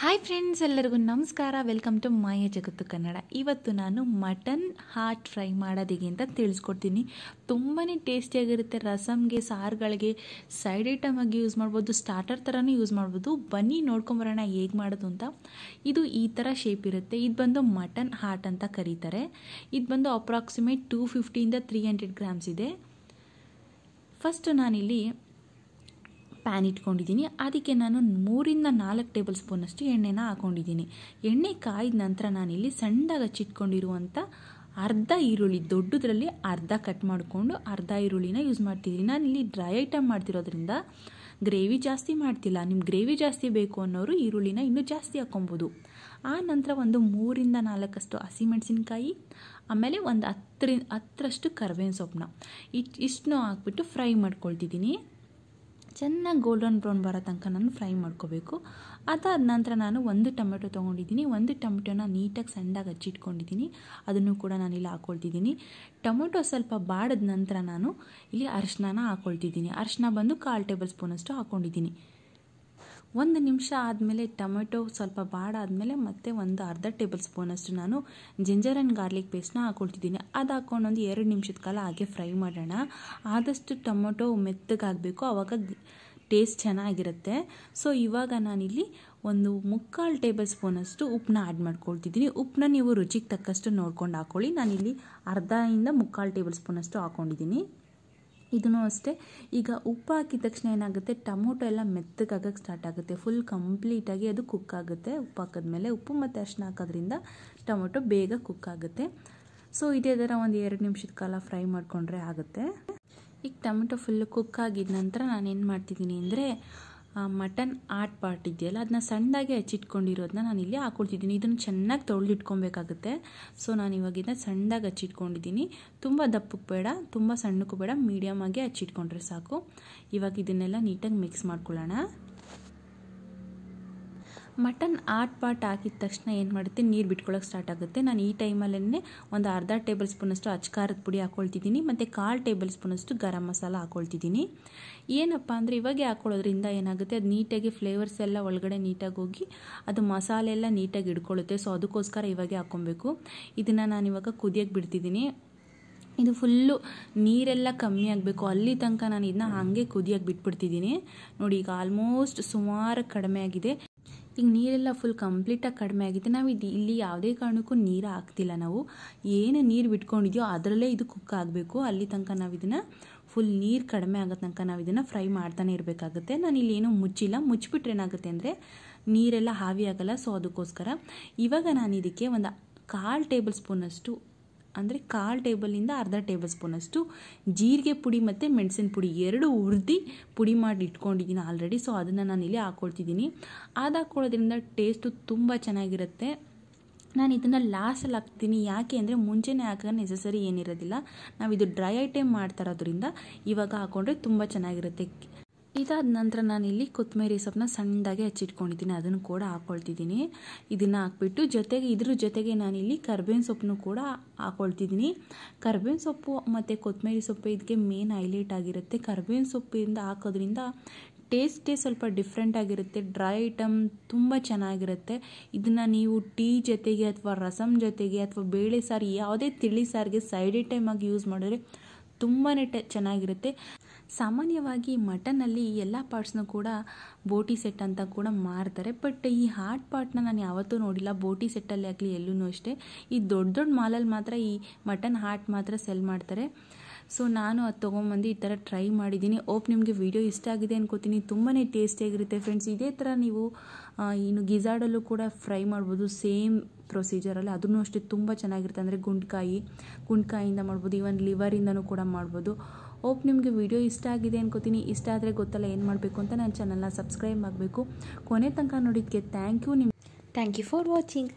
hi friends ಎಲ್ಲರಿಗೂ ನಮಸ್ಕಾರ welcome to ಮಾಯ ಜಗತ್ತು ಕನ್ನಡ ಇವತ್ತು ನಾನು ಮಟನ್ ಹಾಟ್ ಫ್ರೈ ಮಾಡೋದಿಗೆ ಅಂತ ತಿಳಿಸ್ಕೊಡ್ತೀನಿ ತುಂಬಾ ಟೇಸ್ಟಿಯಾಗಿರುತ್ತೆ ರಸಮ್ಗೆ ಸಾರುಗಳಿಗೆ ಸೈಡ್ ಐಟಮ್ ಆಗಿ ಯೂಸ್ ಮಾಡ್ಬೋದು ಸ್ಟಾರ್ಟರ್ ಥರನೂ ಯೂಸ್ ಮಾಡ್ಬೋದು ಬನ್ನಿ ನೋಡ್ಕೊಂಬರೋಣ ಹೇಗೆ ಮಾಡೋದು ಅಂತ ಇದು ಈ ಥರ ಶೇಪ್ ಇರುತ್ತೆ ಇದು ಬಂದು ಮಟನ್ ಹಾಟ್ ಅಂತ ಕರೀತಾರೆ ಇದು ಬಂದು ಅಪ್ರಾಕ್ಸಿಮೇಟ್ ಟೂ ಫಿಫ್ಟಿಯಿಂದ ತ್ರೀ ಹಂಡ್ರೆಡ್ ಗ್ರಾಮ್ಸ್ ಇದೆ ಫಸ್ಟು ನಾನಿಲ್ಲಿ ಪ್ಯಾನ್ ಇಟ್ಕೊಂಡಿದ್ದೀನಿ ಅದಕ್ಕೆ ನಾನು ಮೂರಿಂದ ನಾಲ್ಕು ಟೇಬಲ್ ಸ್ಪೂನಷ್ಟು ಎಣ್ಣೆನ ಹಾಕೊಂಡಿದ್ದೀನಿ ಎಣ್ಣೆ ಕಾಯ್ದ ನಂತರ ನಾನಿಲ್ಲಿ ಸಣ್ಣದಾಗ ಹಚ್ಚಿಟ್ಕೊಂಡಿರುವಂಥ ಅರ್ಧ ಈರುಳ್ಳಿ ದೊಡ್ಡದ್ರಲ್ಲಿ ಅರ್ಧ ಕಟ್ ಮಾಡಿಕೊಂಡು ಅರ್ಧ ಈರುಳ್ಳಿನ ಯೂಸ್ ಮಾಡ್ತಿದ್ದೀನಿ ನಾನಿಲ್ಲಿ ಡ್ರೈ ಐಟಮ್ ಮಾಡ್ತಿರೋದ್ರಿಂದ ಗ್ರೇವಿ ಜಾಸ್ತಿ ಮಾಡ್ತಿಲ್ಲ ನಿಮ್ಮ ಗ್ರೇವಿ ಜಾಸ್ತಿ ಬೇಕು ಅನ್ನೋರು ಈರುಳ್ಳಿನ ಇನ್ನೂ ಜಾಸ್ತಿ ಹಾಕೊಬೋದು ಆ ನಂತರ ಒಂದು ಮೂರಿಂದ ನಾಲ್ಕಷ್ಟು ಹಸಿಮೆಣಸಿನ್ಕಾಯಿ ಆಮೇಲೆ ಒಂದು ಹತ್ತರಿಂದ ಹತ್ತರಷ್ಟು ಕರ್ಬೇವಿನ ಸೊಪ್ಪನ್ನ ಇಷ್ಟು ಇಷ್ಟನ್ನೂ ಹಾಕ್ಬಿಟ್ಟು ಫ್ರೈ ಮಾಡ್ಕೊಳ್ತಿದ್ದೀನಿ ಚೆನ್ನಾಗಿ ಗೋಲ್ಡನ್ ಬ್ರೌನ್ ಬರೋ ತನಕ ನಾನು ಫ್ರೈ ಮಾಡ್ಕೋಬೇಕು ಅದಾದ ನಂತರ ನಾನು ಒಂದು ಟೊಮೆಟೊ ತೊಗೊಂಡಿದ್ದೀನಿ ಒಂದು ಟೊಮೆಟೊನ ನೀಟಾಗಿ ಸಣ್ಣದಾಗಿ ಹಚ್ಚಿಟ್ಕೊಂಡಿದ್ದೀನಿ ಅದನ್ನು ಕೂಡ ನಾನಿಲ್ಲಿ ಹಾಕ್ಕೊಳ್ತಿದ್ದೀನಿ ಟೊಮೆಟೊ ಸ್ವಲ್ಪ ಬಾಡಿದ ನಂತರ ನಾನು ಇಲ್ಲಿ ಅರಶಿನ ಹಾಕ್ಕೊಳ್ತಿದ್ದೀನಿ ಅರಶಿನ ಬಂದು ಕಾಲು ಟೇಬಲ್ ಸ್ಪೂನಷ್ಟು ಹಾಕ್ಕೊಂಡಿದ್ದೀನಿ ಒಂದು ನಿಮಿಷ ಆದಮೇಲೆ ಟೊಮೆಟೊ ಸ್ವಲ್ಪ ಬಾಡಾದಮೇಲೆ ಮತ್ತೆ ಒಂದು ಅರ್ಧ ಟೇಬಲ್ ಸ್ಪೂನಷ್ಟು ನಾನು ಜಿಂಜರ್ ಆ್ಯಂಡ್ ಗಾರ್ಲಿಕ್ ಪೇಸ್ಟ್ನ ಹಾಕೊಳ್ತಿದ್ದೀನಿ ಅದು ಹಾಕೊಂಡು ಒಂದು ಎರಡು ನಿಮಿಷದ ಕಾಲ ಹಾಗೆ ಫ್ರೈ ಮಾಡೋಣ ಆದಷ್ಟು ಟೊಮೊಟೊ ಮೆತ್ತಗಾಗಬೇಕು ಆವಾಗ ಟೇಸ್ಟ್ ಚೆನ್ನಾಗಿರುತ್ತೆ ಸೊ ಇವಾಗ ನಾನಿಲ್ಲಿ ಒಂದು ಮುಕ್ಕಾಲು ಟೇಬಲ್ ಸ್ಪೂನಷ್ಟು ಉಪ್ಪನ್ನ ಆ್ಯಡ್ ಮಾಡ್ಕೊಳ್ತಿದ್ದೀನಿ ಉಪ್ಪನ್ನ ನೀವು ರುಚಿಗೆ ತಕ್ಕಷ್ಟು ನೋಡ್ಕೊಂಡು ಹಾಕೊಳ್ಳಿ ನಾನಿಲ್ಲಿ ಅರ್ಧದಿಂದ ಮುಕ್ಕಾಲು ಟೇಬಲ್ ಸ್ಪೂನಷ್ಟು ಹಾಕ್ಕೊಂಡಿದ್ದೀನಿ ಇದೂ ಅಷ್ಟೇ ಈಗ ಉಪ್ಪು ಹಾಕಿದ ತಕ್ಷಣ ಏನಾಗುತ್ತೆ ಟೊಮೊಟೊ ಎಲ್ಲ ಮೆತ್ತಗಾಗಕ್ಕೆ ಸ್ಟಾರ್ಟ್ ಆಗುತ್ತೆ ಫುಲ್ ಕಂಪ್ಲೀಟಾಗಿ ಅದು ಕುಕ್ ಆಗುತ್ತೆ ಉಪ್ಪು ಹಾಕಿದ್ಮೇಲೆ ಉಪ್ಪು ಮತ್ತು ಅರ್ಶಿನ ಹಾಕೋದ್ರಿಂದ ಟೊಮೊಟೊ ಬೇಗ ಕುಕ್ ಆಗುತ್ತೆ ಸೊ ಇದೇ ಥರ ಒಂದು ಎರಡು ನಿಮಿಷದ ಕಾಲ ಫ್ರೈ ಮಾಡಿಕೊಂಡ್ರೆ ಆಗುತ್ತೆ ಈಗ ಟೊಮೆಟೊ ಫುಲ್ಲು ಕುಕ್ ಆಗಿದ ನಂತರ ನಾನು ಏನು ಮಾಡ್ತಿದ್ದೀನಿ ಅಂದರೆ ಮಟನ್ ಆರ್ಟ್ ಪಾರ್ಟ್ ಇದೆಯಲ್ಲ ಅದನ್ನ ಸಣ್ಣದಾಗಿ ಹಚ್ಚಿಟ್ಕೊಂಡಿರೋದನ್ನ ನಾನು ಇಲ್ಲಿ ಹಾಕೊಳ್ತಿದ್ದೀನಿ ಇದನ್ನು ಚೆನ್ನಾಗಿ ತೊಳೆದಿಟ್ಕೊಬೇಕಾಗುತ್ತೆ ಸೊ ನಾನು ಇದನ್ನ ಸಣ್ಣದಾಗಿ ಹಚ್ಚಿಟ್ಕೊಂಡಿದ್ದೀನಿ ತುಂಬ ದಪ್ಪಕ್ಕೆ ಬೇಡ ತುಂಬ ಸಣ್ಣಕ್ಕೂ ಬೇಡ ಮೀಡಿಯಮ್ ಆಗಿ ಹಚ್ಚಿಟ್ಕೊಂಡ್ರೆ ಸಾಕು ಇವಾಗ ಇದನ್ನೆಲ್ಲ ನೀಟಾಗಿ ಮಿಕ್ಸ್ ಮಾಡ್ಕೊಳ್ಳೋಣ ಮಟನ್ ಆಟ್ ಪಾಟ್ ಹಾಕಿದ ತಕ್ಷಣ ಏನು ಮಾಡುತ್ತೆ ನೀರು ಬಿಟ್ಕೊಳ್ಳೋಕೆ ಸ್ಟಾರ್ಟ್ ಆಗುತ್ತೆ ನಾನು ಈ ಟೈಮಲ್ಲೇ ಒಂದು ಅರ್ಧ ಟೇಬಲ್ ಸ್ಪೂನಷ್ಟು ಅಚ್ಕಾರದ ಪುಡಿ ಹಾಕ್ಕೊಳ್ತಿದ್ದೀನಿ ಮತ್ತು ಕಾಲು ಟೇಬಲ್ ಸ್ಪೂನಷ್ಟು ಗರಂ ಮಸಾಲ ಹಾಕ್ಕೊಳ್ತಿದ್ದೀನಿ ಏನಪ್ಪ ಅಂದರೆ ಇವಾಗೆ ಹಾಕ್ಕೊಳ್ಳೋದ್ರಿಂದ ಏನಾಗುತ್ತೆ ಅದು ನೀಟಾಗಿ ಫ್ಲೇವರ್ಸ್ ಎಲ್ಲ ಒಳಗಡೆ ನೀಟಾಗಿ ಹೋಗಿ ಅದು ಮಸಾಲೆ ಎಲ್ಲ ನೀಟಾಗಿ ಇಡ್ಕೊಳ್ಳುತ್ತೆ ಸೊ ಅದಕ್ಕೋಸ್ಕರ ಇವಾಗೆ ಹಾಕ್ಕೊಬೇಕು ಇದನ್ನು ನಾನು ಇವಾಗ ಕುದಿಯೋಕೆ ಬಿಡ್ತಿದ್ದೀನಿ ಇದು ಫುಲ್ಲು ನೀರೆಲ್ಲ ಕಮ್ಮಿ ಆಗಬೇಕು ಅಲ್ಲಿ ತನಕ ನಾನು ಇದನ್ನ ಹಾಗೆ ಕುದಿಯೋಕ್ಕೆ ಬಿಟ್ಬಿಡ್ತಿದ್ದೀನಿ ನೋಡಿ ಈಗ ಆಲ್ಮೋಸ್ಟ್ ಸುಮಾರು ಕಡಿಮೆ ಆಗಿದೆ ಈಗ ನೀರೆಲ್ಲ ಫುಲ್ ಕಂಪ್ಲೀಟಾಗಿ ಕಡಿಮೆ ಆಗಿದೆ ನಾವು ಇದು ಇಲ್ಲಿ ಯಾವುದೇ ಕಾರಣಕ್ಕೂ ನೀರು ಹಾಕ್ತಿಲ್ಲ ನಾವು ಏನು ನೀರು ಬಿಟ್ಕೊಂಡಿದ್ಯೋ ಅದರಲ್ಲೇ ಇದು ಕುಕ್ ಆಗಬೇಕು ಅಲ್ಲಿ ತನಕ ನಾವು ಇದನ್ನು ಫುಲ್ ನೀರು ಕಡಿಮೆ ಆಗೋ ತನಕ ನಾವು ಇದನ್ನು ಫ್ರೈ ಮಾಡ್ತಾನೆ ಇರಬೇಕಾಗುತ್ತೆ ನಾನು ಇಲ್ಲಿ ಏನೂ ಮುಚ್ಚಿಲ್ಲ ಮುಚ್ಚಿಬಿಟ್ರೆ ಏನಾಗುತ್ತೆ ಅಂದರೆ ನೀರೆಲ್ಲ ಹಾವಿ ಸೊ ಅದಕ್ಕೋಸ್ಕರ ಇವಾಗ ನಾನು ಇದಕ್ಕೆ ಒಂದು ಕಾಲು ಟೇಬಲ್ ಸ್ಪೂನಷ್ಟು ಅಂದರೆ ಕಾಲು ಟೇಬಲಿಂದ ಅರ್ಧ ಟೇಬಲ್ ಸ್ಪೂನಷ್ಟು ಜೀರಿಗೆ ಪುಡಿ ಮತ್ತು ಮೆಣಸಿನ ಪುಡಿ ಎರಡು ಹುರಿದು ಪುಡಿ ಮಾಡಿ ಇಟ್ಕೊಂಡಿದ್ದೀನಿ ಆಲ್ರೆಡಿ ಸೊ ಅದನ್ನು ನಾನು ಇಲ್ಲಿ ಹಾಕ್ಕೊಳ್ತಿದ್ದೀನಿ ಅದು ಹಾಕ್ಕೊಳ್ಳೋದ್ರಿಂದ ಟೇಸ್ಟು ತುಂಬ ಚೆನ್ನಾಗಿರುತ್ತೆ ನಾನು ಇದನ್ನು ಲಾಸ್ಟಲ್ಲಿ ಹಾಕ್ತೀನಿ ಯಾಕೆ ಅಂದರೆ ಮುಂಚೆನೇ ಹಾಕೋ ನೆಸಸರಿ ಏನಿರೋದಿಲ್ಲ ನಾವು ಇದು ಡ್ರೈ ಐಟೆಮ್ ಮಾಡ್ತಾ ಇರೋದ್ರಿಂದ ಇವಾಗ ಹಾಕ್ಕೊಂಡ್ರೆ ತುಂಬ ಚೆನ್ನಾಗಿರುತ್ತೆ ಇದಾದ ನಂತರ ನಾನು ಇಲ್ಲಿ ಕೊತ್ತಂಬರಿ ಸೊಪ್ಪನ್ನ ಸಣ್ಣದಾಗಿ ಹಚ್ಚಿಟ್ಕೊಂಡಿದ್ದೀನಿ ಅದನ್ನು ಕೂಡ ಹಾಕ್ಕೊಳ್ತಿದ್ದೀನಿ ಇದನ್ನು ಹಾಕ್ಬಿಟ್ಟು ಜೊತೆಗೆ ಇದ್ರ ಜೊತೆಗೆ ನಾನಿಲ್ಲಿ ಕರ್ಬೇವಿನ ಸೊಪ್ಪನ್ನು ಕೂಡ ಹಾಕ್ಕೊಳ್ತಿದ್ದೀನಿ ಕರ್ಬೇವಿನ ಸೊಪ್ಪು ಮತ್ತು ಕೊತ್ತಂಬರಿ ಸೊಪ್ಪು ಇದಕ್ಕೆ ಮೇನ್ ಹೈಲೈಟ್ ಆಗಿರುತ್ತೆ ಕರ್ಬೇವಿನ ಸೊಪ್ಪಿಂದ ಹಾಕೋದ್ರಿಂದ ಟೇಸ್ಟೇ ಸ್ವಲ್ಪ ಡಿಫ್ರೆಂಟ್ ಆಗಿರುತ್ತೆ ಡ್ರೈ ಐಟಮ್ ತುಂಬ ಚೆನ್ನಾಗಿರುತ್ತೆ ಇದನ್ನು ನೀವು ಟೀ ಜೊತೆಗೆ ಅಥವಾ ರಸಮ್ ಜೊತೆಗೆ ಅಥವಾ ಬೇಳೆ ಸಾರು ಯಾವುದೇ ತಿಳಿ ಸಾರಿಗೆ ಸೈಡ್ ಐಟಮ್ ಆಗಿ ಯೂಸ್ ಮಾಡಿದ್ರೆ ತುಂಬಾ ಚೆನ್ನಾಗಿರುತ್ತೆ ಸಾಮಾನ್ಯವಾಗಿ ಮಟನಲ್ಲಿ ಎಲ್ಲ ಪಾರ್ಟ್ಸ್ನೂ ಕೂಡ ಬೋಟಿ ಸೆಟ್ ಅಂತ ಕೂಡ ಮಾರ್ತಾರೆ ಬಟ್ ಈ ಹಾರ್ಟ್ ಪಾರ್ಟ್ನ ನಾನು ಯಾವತ್ತೂ ನೋಡಿಲ್ಲ ಬೋಟಿ ಸೆಟ್ಟಲ್ಲಿ ಆಗಲಿ ಎಲ್ಲೂ ಅಷ್ಟೇ ಈ ದೊಡ್ಡ ದೊಡ್ಡ ಮಾಲಲ್ಲಿ ಮಾತ್ರ ಈ ಮಟನ್ ಹಾರ್ಟ್ ಮಾತ್ರ ಸೆಲ್ ಮಾಡ್ತಾರೆ ಸೊ ನಾನು ಅದು ತೊಗೊಂಬಂದು ಈ ಥರ ಟ್ರೈ ಮಾಡಿದ್ದೀನಿ ಓಪ್ ನಿಮಗೆ ವಿಡಿಯೋ ಇಷ್ಟ ಆಗಿದೆ ಅನ್ಕೋತೀನಿ ತುಂಬಾ ಟೇಸ್ಟಿಯಾಗಿರುತ್ತೆ ಫ್ರೆಂಡ್ಸ್ ಇದೇ ಥರ ನೀವು ಇನ್ನು ಗಿಝಾಡಲ್ಲೂ ಕೂಡ ಫ್ರೈ ಮಾಡ್ಬೋದು ಸೇಮ್ ಪ್ರೊಸೀಜರಲ್ಲಿ ಅದನ್ನು ಅಷ್ಟೇ ತುಂಬ ಚೆನ್ನಾಗಿರುತ್ತೆ ಅಂದರೆ ಗುಂಡ್ಕಾಯಿ ಗುಂಡ್ಕಾಯಿಂದ ಮಾಡ್ಬೋದು ಈವನ್ ಲಿವರಿಂದನೂ ಕೂಡ ಮಾಡ್ಬೋದು ಓಪ್ ನಿಮಗೆ ವಿಡಿಯೋ ಇಷ್ಟ ಆಗಿದೆ ಅನ್ಕೋತೀನಿ ಇಷ್ಟ ಆದರೆ ಗೊತ್ತಲ್ಲ ಏನು ಮಾಡಬೇಕು ಅಂತ ನನ್ನ ಚಾನಲ್ನ ಸಬ್ಸ್ಕ್ರೈಬ್ ಆಗಬೇಕು ಕೊನೆ ತನಕ ನೋಡಿದ್ದಕ್ಕೆ ಥ್ಯಾಂಕ್ ಯು ನಿಮ್ಮ ಥ್ಯಾಂಕ್ ಯು ಫಾರ್ ವಾಚಿಂಗ್